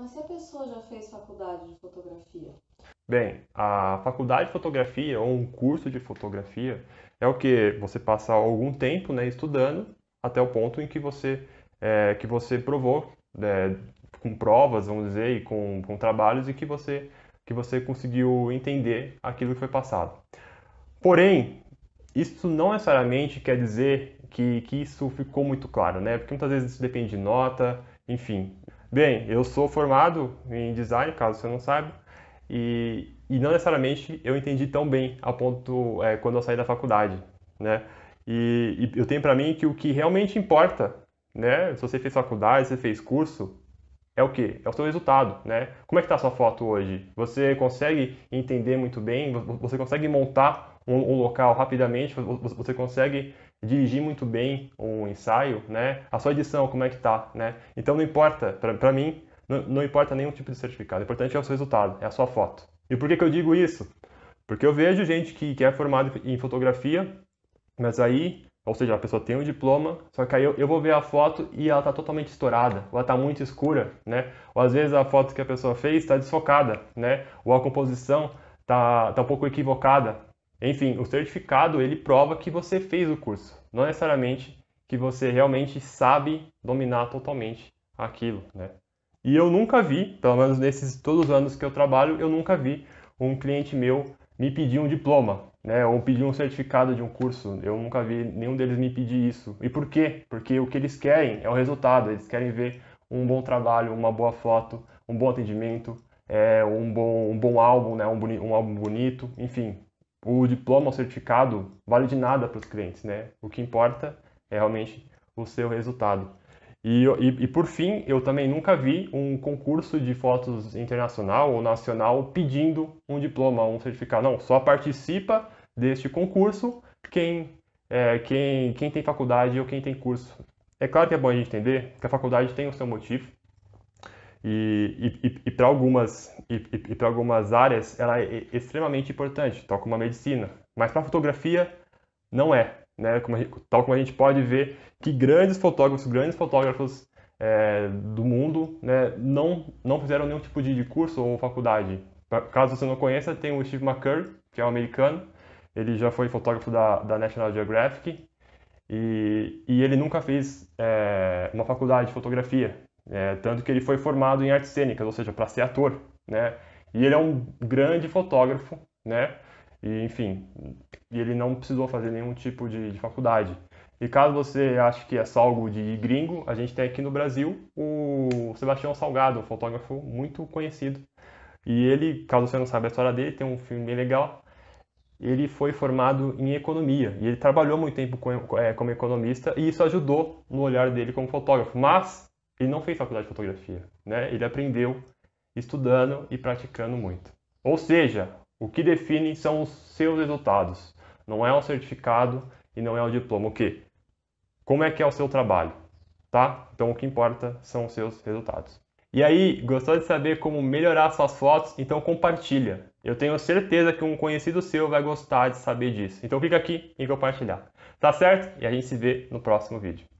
Mas se a pessoa já fez faculdade de fotografia? Bem, a faculdade de fotografia ou um curso de fotografia é o que você passa algum tempo né, estudando até o ponto em que você, é, que você provou é, com provas, vamos dizer, e com, com trabalhos e que você, que você conseguiu entender aquilo que foi passado. Porém, isso não necessariamente quer dizer que, que isso ficou muito claro, né? Porque muitas vezes isso depende de nota, enfim, Bem, eu sou formado em design, caso você não saiba, e, e não necessariamente eu entendi tão bem a ponto é, quando eu saí da faculdade, né? E, e eu tenho para mim que o que realmente importa, né? Se você fez faculdade, se você fez curso, é o quê? É o seu resultado, né? Como é que tá a sua foto hoje? Você consegue entender muito bem? Você consegue montar um, um local rapidamente? Você consegue dirigir muito bem o ensaio, né? A sua edição, como é que tá, né? Então não importa, para mim, não, não, importa nenhum tipo de certificado. O importante é o seu resultado, é a sua foto. E por que, que eu digo isso? Porque eu vejo gente que, que é formada em fotografia, mas aí, ou seja, a pessoa tem um diploma, só que aí eu, eu vou ver a foto e ela tá totalmente estourada, ou ela tá muito escura, né? Ou às vezes a foto que a pessoa fez está desfocada, né? Ou a composição tá, tá um pouco equivocada, enfim, o certificado ele prova que você fez o curso, não necessariamente que você realmente sabe dominar totalmente aquilo, né? E eu nunca vi, pelo menos nesses todos os anos que eu trabalho, eu nunca vi um cliente meu me pedir um diploma, né? Ou pedir um certificado de um curso. Eu nunca vi nenhum deles me pedir isso. E por quê? Porque o que eles querem é o resultado. Eles querem ver um bom trabalho, uma boa foto, um bom atendimento, é, um, bom, um bom álbum, né? um, um álbum bonito, enfim, o diploma ou certificado vale de nada para os clientes, né? O que importa é realmente o seu resultado. E, e, e, por fim, eu também nunca vi um concurso de fotos internacional ou nacional pedindo um diploma, um certificado. Não, só participa deste concurso quem, é, quem, quem tem faculdade ou quem tem curso. É claro que é bom a gente entender que a faculdade tem o seu motivo, e, e, e para algumas e, e para algumas áreas ela é, é extremamente importante, tal como a medicina. Mas para fotografia não é, né? Como gente, tal como a gente pode ver que grandes fotógrafos, grandes fotógrafos é, do mundo, né, não não fizeram nenhum tipo de, de curso ou faculdade. Pra, caso você não conheça, tem o Steve McCurry, que é um americano. Ele já foi fotógrafo da, da National Geographic e, e ele nunca fez é, uma faculdade de fotografia. É, tanto que ele foi formado em artes cênicas, ou seja, para ser ator, né? E ele é um grande fotógrafo, né? E, enfim, ele não precisou fazer nenhum tipo de, de faculdade. E caso você ache que é só algo de gringo, a gente tem aqui no Brasil o Sebastião Salgado, um fotógrafo muito conhecido. E ele, caso você não saiba a história dele, tem um filme bem legal. Ele foi formado em economia e ele trabalhou muito tempo é, como economista e isso ajudou no olhar dele como fotógrafo. Mas ele não fez faculdade de fotografia, né? Ele aprendeu estudando e praticando muito. Ou seja, o que define são os seus resultados. Não é o certificado e não é o diploma. O quê? Como é que é o seu trabalho, tá? Então o que importa são os seus resultados. E aí, gostou de saber como melhorar suas fotos? Então compartilha. Eu tenho certeza que um conhecido seu vai gostar de saber disso. Então clica aqui em compartilhar. Tá certo? E a gente se vê no próximo vídeo.